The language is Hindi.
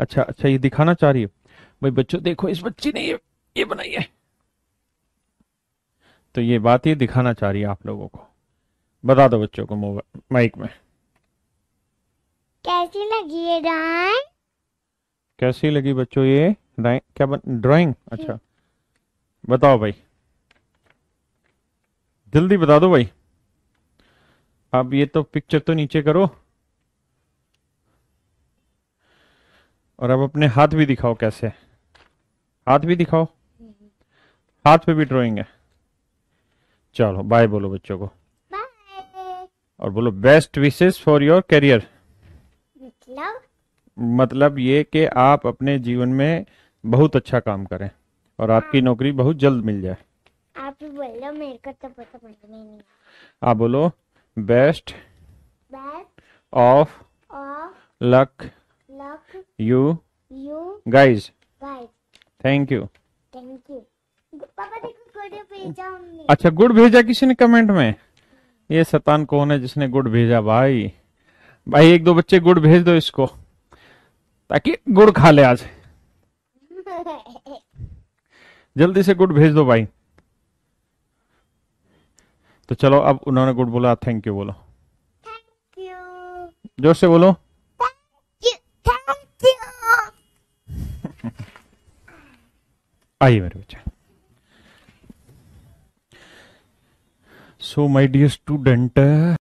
अच्छा अच्छा ये दिखाना चाह रही है भाई बच्चों देखो इस बच्ची ने ये ये बनाई है तो ये बात ये दिखाना चाह रही है आप लोगों को बता दो बच्चों को माइक में कैसी लगी ये ड्राइंग कैसी लगी बच्चों ये ड्राइंग क्या बन ड्राइंग अच्छा बताओ भाई जल्दी बता दो भाई अब ये तो पिक्चर तो नीचे करो और अब अपने हाथ भी दिखाओ कैसे हाथ भी दिखाओ हाथ पे भी ड्राइंग है चलो बाय बोलो बच्चों को बाय और बोलो best wishes for your career मतलब मतलब ये कि आप अपने जीवन में बहुत अच्छा काम करें और आपकी हाँ। नौकरी बहुत जल्द मिल जाए आप बोलो मेरे को तो समझ में नहीं आप बोलो best best of luck you you guys guys thank you thank you पापा देखो गुड भेजा हमने अच्छा गुड भेजा किसी ने कमेंट में ये सतान कौन है जिसने गुड भेजा भाई भाई एक दो बच्चे गुड़ भेज दो इसको ताकि गुड़ खा ले आज जल्दी से गुड़ भेज दो भाई तो चलो अब उन्होंने गुड बोला थैंक यू बोलो थैंक यू जोर से बोलो आइए मेरे बच्चे सो माई डियर स्टूडेंट